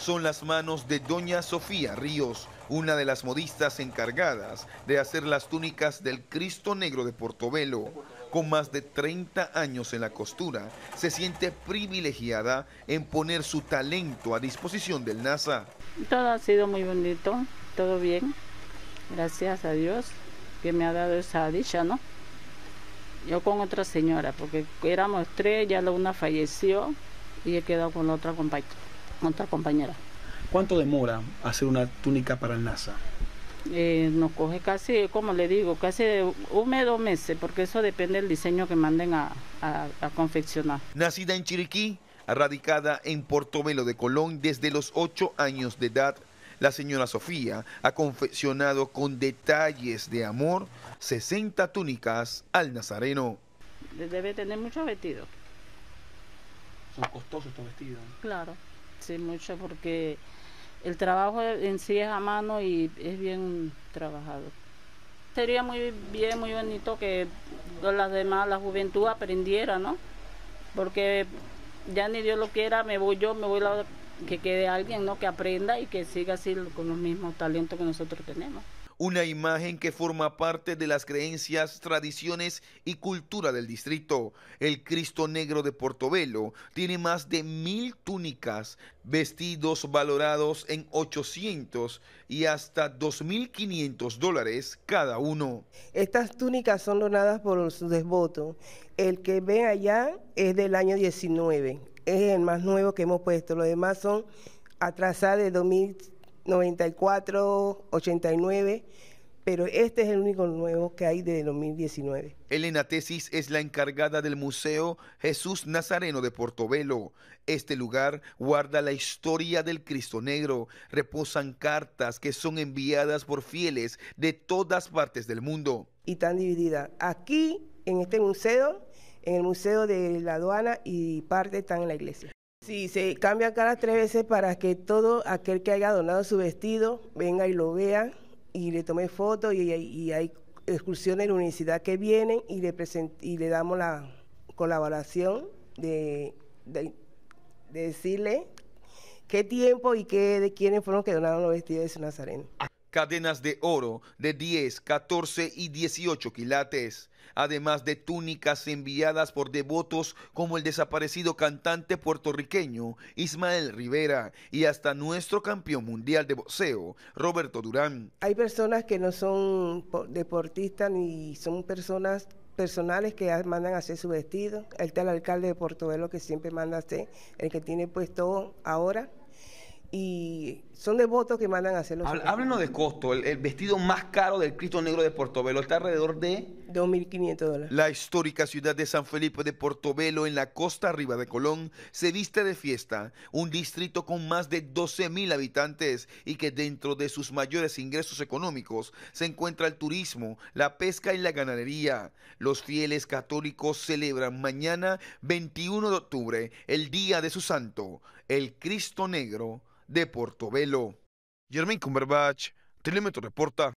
son las manos de doña Sofía Ríos, una de las modistas encargadas de hacer las túnicas del Cristo Negro de Portobelo. Con más de 30 años en la costura, se siente privilegiada en poner su talento a disposición del NASA. Todo ha sido muy bonito, todo bien. Gracias a Dios que me ha dado esa dicha, ¿no? Yo con otra señora, porque éramos tres, ya la una falleció y he quedado con la otra compañera otra compañera. ¿Cuánto demora hacer una túnica para el NASA? Eh, nos coge casi, como le digo, casi un mes, dos meses, porque eso depende del diseño que manden a, confeccionar. Nacida en Chiriquí, radicada en Portomelo de Colón desde los ocho años de edad, la señora Sofía ha confeccionado con detalles de amor 60 túnicas al nazareno. Debe tener muchos vestidos. Son costosos estos vestidos. Claro. Sí, mucho, porque el trabajo en sí es a mano y es bien trabajado. Sería muy bien, muy bonito que las demás, la juventud aprendiera, ¿no? Porque ya ni Dios lo quiera, me voy yo, me voy la que quede alguien, ¿no? Que aprenda y que siga así con los mismos talentos que nosotros tenemos una imagen que forma parte de las creencias, tradiciones y cultura del distrito. El Cristo Negro de Portobelo tiene más de mil túnicas, vestidos valorados en 800 y hasta 2.500 dólares cada uno. Estas túnicas son donadas por su desvoto. El que ve allá es del año 19, es el más nuevo que hemos puesto. Los demás son atrasadas de 2000 94, 89, pero este es el único nuevo que hay de 2019. Elena Tesis es la encargada del Museo Jesús Nazareno de Portobelo. Este lugar guarda la historia del Cristo Negro. Reposan cartas que son enviadas por fieles de todas partes del mundo. Y están divididas aquí, en este museo, en el Museo de la Aduana y parte están en la iglesia. Sí, se cambia cada tres veces para que todo aquel que haya donado su vestido venga y lo vea y le tome fotos y, hay excursiones de la universidad que vienen y le, y le damos la colaboración de, decirle qué tiempo y qué de quiénes fueron que donaron los vestidos de su Nazareno cadenas de oro de 10, 14 y 18 quilates, además de túnicas enviadas por devotos como el desaparecido cantante puertorriqueño Ismael Rivera y hasta nuestro campeón mundial de boxeo, Roberto Durán. Hay personas que no son deportistas ni son personas personales que mandan a hacer su vestido. El tal alcalde de Portobelo que siempre manda a hacer, el que tiene puesto ahora y son devotos que mandan a hacer los Háblenos de costo. El, vestido más caro del Cristo Negro de Portobelo está alrededor de... 2.500 dólares. La histórica ciudad de San Felipe de Portobelo, en la costa arriba de Colón, se viste de fiesta, un distrito con más de 12.000 habitantes y que dentro de sus mayores ingresos económicos se encuentra el turismo, la pesca y la ganadería. Los fieles católicos celebran mañana, 21 de octubre, el día de su santo, el Cristo Negro de Portobelo. Germain Cumberbatch, Telemetro Reporta.